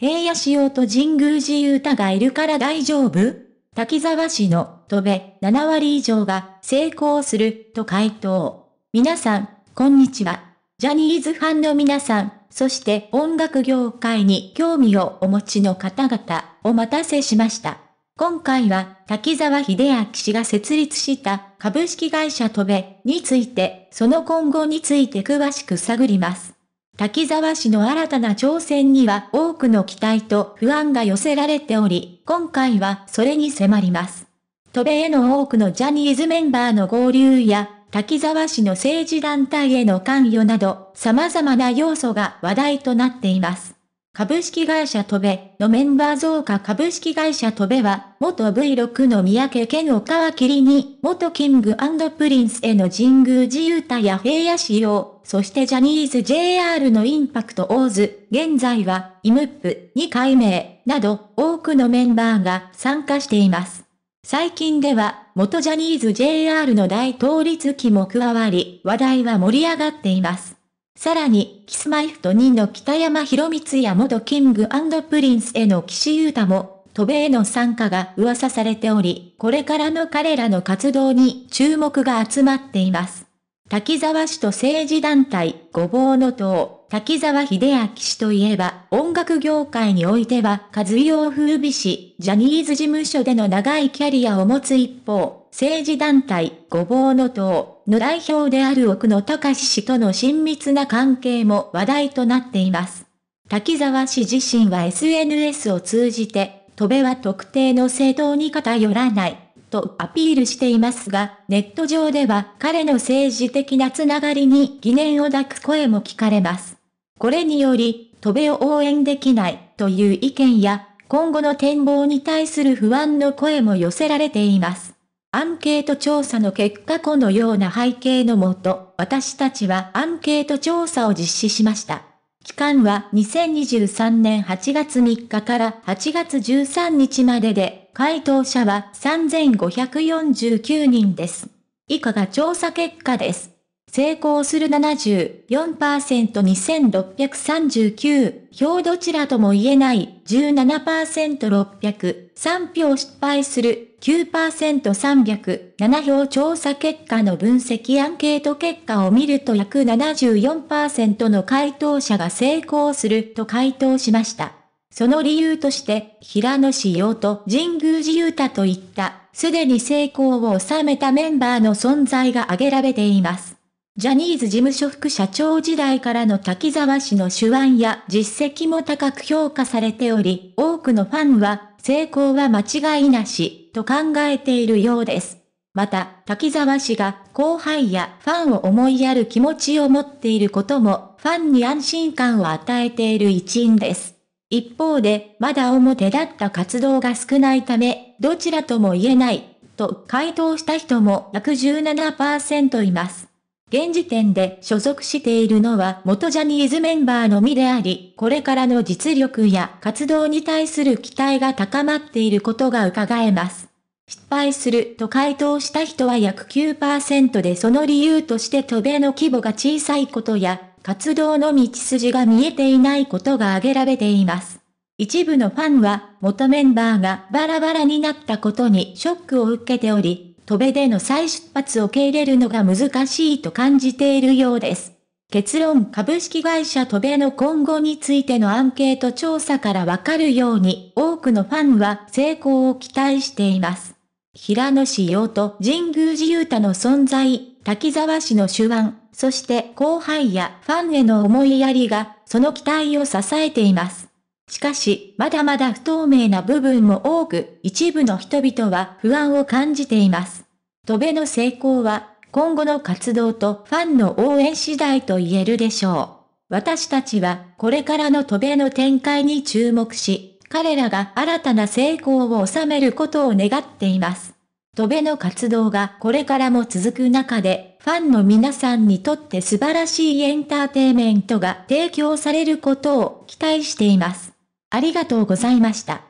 平野仕様と神宮寺勇太がいるから大丈夫滝沢市の戸部7割以上が成功すると回答。皆さん、こんにちは。ジャニーズファンの皆さん、そして音楽業界に興味をお持ちの方々、お待たせしました。今回は、滝沢秀明氏が設立した株式会社戸部について、その今後について詳しく探ります。滝沢氏の新たな挑戦には多くの期待と不安が寄せられており、今回はそれに迫ります。渡米への多くのジャニーズメンバーの合流や、滝沢氏の政治団体への関与など、様々な要素が話題となっています。株式会社トベのメンバー増加株式会社トベは、元 V6 の三宅健を皮切りに、元キングプリンスへの神宮寺由太や平野仕様、そしてジャニーズ JR のインパクトオーズ、現在は、イムップ2回目など、多くのメンバーが参加しています。最近では、元ジャニーズ JR の大統率期も加わり、話題は盛り上がっています。さらに、キスマイフト2の北山博光や元キングプリンスへの岸優太も、渡米への参加が噂されており、これからの彼らの活動に注目が集まっています。滝沢氏と政治団体、ごぼうの党、滝沢秀明氏といえば、音楽業界においては、和洋風美し、ジャニーズ事務所での長いキャリアを持つ一方、政治団体、ごぼうの党、の代表である奥野隆氏との親密な関係も話題となっています。滝沢氏自身は SNS を通じて、戸辺は特定の政党に偏らない、とアピールしていますが、ネット上では彼の政治的なつながりに疑念を抱く声も聞かれます。これにより、戸辺を応援できない、という意見や、今後の展望に対する不安の声も寄せられています。アンケート調査の結果このような背景のもと、私たちはアンケート調査を実施しました。期間は2023年8月3日から8月13日までで、回答者は3549人です。以下が調査結果です。成功する74%、2639票どちらとも言えない17%、603票失敗する 9%307 票調査結果の分析アンケート結果を見ると約74%の回答者が成功すると回答しました。その理由として、平野志陽と神宮寺雄太といった、すでに成功を収めたメンバーの存在が挙げられています。ジャニーズ事務所副社長時代からの滝沢氏の手腕や実績も高く評価されており、多くのファンは、成功は間違いなし、と考えているようです。また、滝沢氏が後輩やファンを思いやる気持ちを持っていることも、ファンに安心感を与えている一因です。一方で、まだ表だった活動が少ないため、どちらとも言えない、と回答した人も約17%います。現時点で所属しているのは元ジャニーズメンバーのみであり、これからの実力や活動に対する期待が高まっていることが伺えます。失敗すると回答した人は約9%でその理由として渡米の規模が小さいことや、活動の道筋が見えていないことが挙げられています。一部のファンは元メンバーがバラバラになったことにショックを受けており、戸辺での再出発を受け入れるのが難しいと感じているようです。結論株式会社戸辺の今後についてのアンケート調査からわかるように、多くのファンは成功を期待しています。平野市用と神宮寺雄太の存在、滝沢氏の手腕、そして後輩やファンへの思いやりが、その期待を支えています。しかし、まだまだ不透明な部分も多く、一部の人々は不安を感じています。戸辺の成功は、今後の活動とファンの応援次第と言えるでしょう。私たちは、これからの戸辺の展開に注目し、彼らが新たな成功を収めることを願っています。戸辺の活動がこれからも続く中で、ファンの皆さんにとって素晴らしいエンターテイメントが提供されることを期待しています。ありがとうございました。